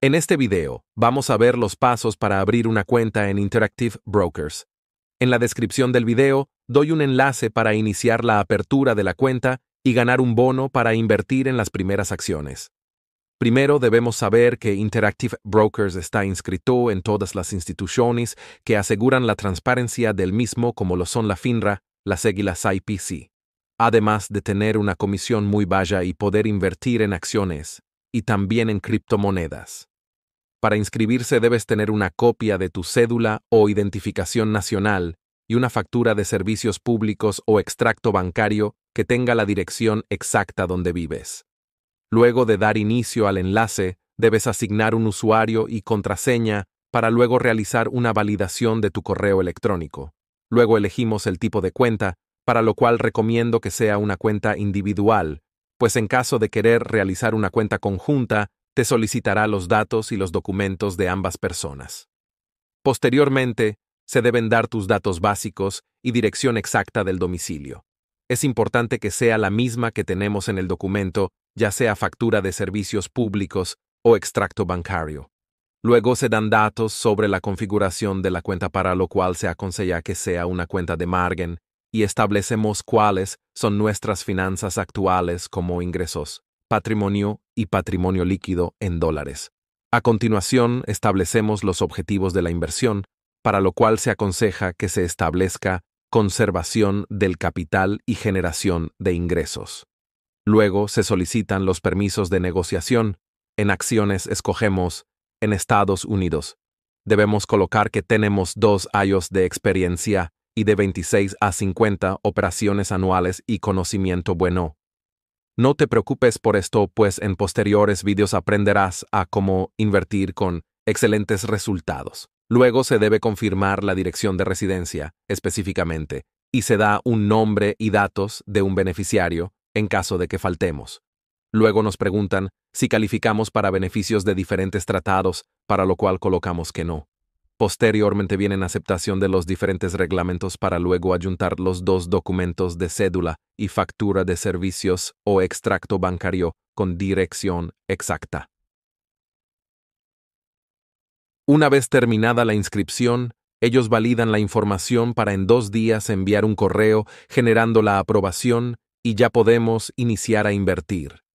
En este video, vamos a ver los pasos para abrir una cuenta en Interactive Brokers. En la descripción del video, doy un enlace para iniciar la apertura de la cuenta y ganar un bono para invertir en las primeras acciones. Primero debemos saber que Interactive Brokers está inscrito en todas las instituciones que aseguran la transparencia del mismo como lo son la FINRA, la e y la SIPC. Además de tener una comisión muy baja y poder invertir en acciones, y también en criptomonedas. Para inscribirse debes tener una copia de tu cédula o identificación nacional y una factura de servicios públicos o extracto bancario que tenga la dirección exacta donde vives. Luego de dar inicio al enlace, debes asignar un usuario y contraseña para luego realizar una validación de tu correo electrónico. Luego elegimos el tipo de cuenta, para lo cual recomiendo que sea una cuenta individual, pues en caso de querer realizar una cuenta conjunta, te solicitará los datos y los documentos de ambas personas. Posteriormente, se deben dar tus datos básicos y dirección exacta del domicilio. Es importante que sea la misma que tenemos en el documento, ya sea factura de servicios públicos o extracto bancario. Luego se dan datos sobre la configuración de la cuenta para lo cual se aconseja que sea una cuenta de margen y establecemos cuáles son nuestras finanzas actuales como ingresos, patrimonio y patrimonio líquido en dólares. A continuación, establecemos los objetivos de la inversión, para lo cual se aconseja que se establezca conservación del capital y generación de ingresos. Luego se solicitan los permisos de negociación. En acciones escogemos, en Estados Unidos. Debemos colocar que tenemos dos años de experiencia y de 26 a 50 operaciones anuales y conocimiento bueno. No te preocupes por esto, pues en posteriores vídeos aprenderás a cómo invertir con excelentes resultados. Luego se debe confirmar la dirección de residencia, específicamente, y se da un nombre y datos de un beneficiario en caso de que faltemos. Luego nos preguntan si calificamos para beneficios de diferentes tratados, para lo cual colocamos que no. Posteriormente vienen aceptación de los diferentes reglamentos para luego ayuntar los dos documentos de cédula y factura de servicios o extracto bancario con dirección exacta. Una vez terminada la inscripción, ellos validan la información para en dos días enviar un correo generando la aprobación y ya podemos iniciar a invertir.